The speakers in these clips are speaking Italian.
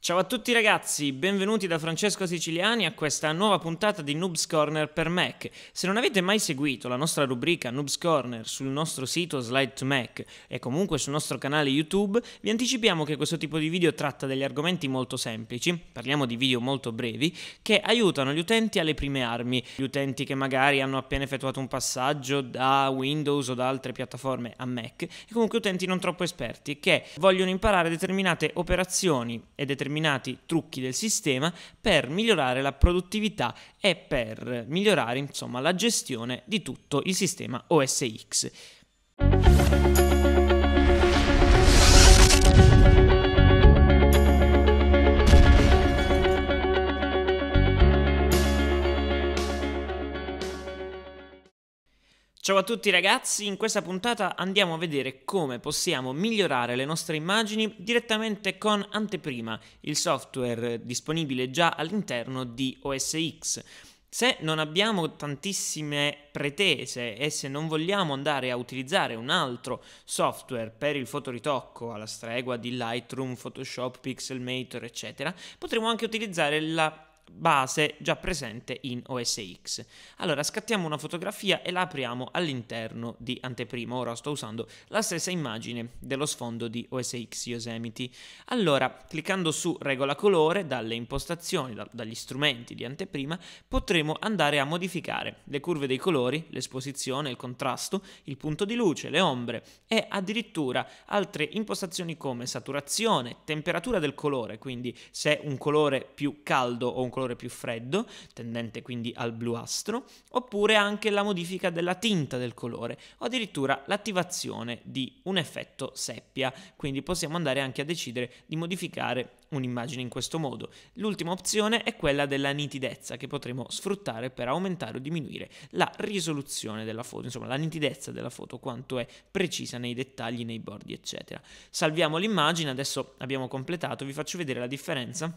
Ciao a tutti ragazzi, benvenuti da Francesco Siciliani a questa nuova puntata di Noobs Corner per Mac. Se non avete mai seguito la nostra rubrica Noobs Corner sul nostro sito Slide to Mac e comunque sul nostro canale YouTube, vi anticipiamo che questo tipo di video tratta degli argomenti molto semplici, parliamo di video molto brevi, che aiutano gli utenti alle prime armi, gli utenti che magari hanno appena effettuato un passaggio da Windows o da altre piattaforme a Mac, e comunque utenti non troppo esperti che vogliono imparare determinate operazioni e determinate determinati trucchi del sistema per migliorare la produttività e per migliorare insomma, la gestione di tutto il sistema OSX. Ciao a tutti ragazzi, in questa puntata andiamo a vedere come possiamo migliorare le nostre immagini direttamente con Anteprima, il software disponibile già all'interno di OS X. Se non abbiamo tantissime pretese e se non vogliamo andare a utilizzare un altro software per il fotoritocco alla stregua di Lightroom, Photoshop, Pixelmator, eccetera, potremo anche utilizzare la base già presente in OS X. Allora scattiamo una fotografia e la apriamo all'interno di anteprima. Ora sto usando la stessa immagine dello sfondo di OS X Yosemite. Allora, cliccando su regola colore, dalle impostazioni, da, dagli strumenti di anteprima, potremo andare a modificare le curve dei colori, l'esposizione, il contrasto, il punto di luce, le ombre e addirittura altre impostazioni come saturazione, temperatura del colore, quindi se un colore più caldo o un colore colore più freddo, tendente quindi al bluastro, oppure anche la modifica della tinta del colore o addirittura l'attivazione di un effetto seppia, quindi possiamo andare anche a decidere di modificare un'immagine in questo modo. L'ultima opzione è quella della nitidezza che potremo sfruttare per aumentare o diminuire la risoluzione della foto, insomma la nitidezza della foto, quanto è precisa nei dettagli, nei bordi, eccetera. Salviamo l'immagine, adesso abbiamo completato, vi faccio vedere la differenza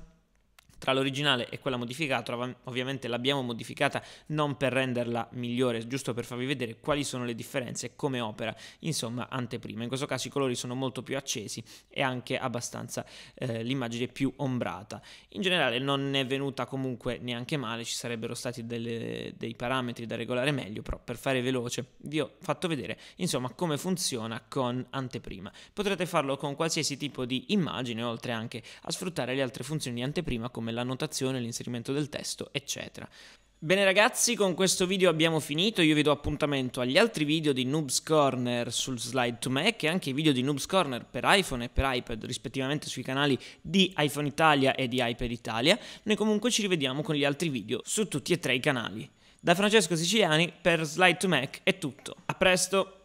tra l'originale e quella modificata, ovviamente l'abbiamo modificata non per renderla migliore, giusto per farvi vedere quali sono le differenze come opera, insomma anteprima. In questo caso i colori sono molto più accesi e anche abbastanza eh, l'immagine più ombrata. In generale non è venuta comunque neanche male, ci sarebbero stati delle, dei parametri da regolare meglio, però per fare veloce vi ho fatto vedere insomma come funziona con anteprima. Potrete farlo con qualsiasi tipo di immagine, oltre anche a sfruttare le altre funzioni di anteprima come l'annotazione, l'inserimento del testo, eccetera. Bene ragazzi, con questo video abbiamo finito, io vi do appuntamento agli altri video di Noobs Corner sul slide to Mac e anche i video di Noobs Corner per iPhone e per iPad rispettivamente sui canali di iPhone Italia e di iPad Italia. Noi comunque ci rivediamo con gli altri video su tutti e tre i canali. Da Francesco Siciliani per Slide to Mac è tutto. A presto!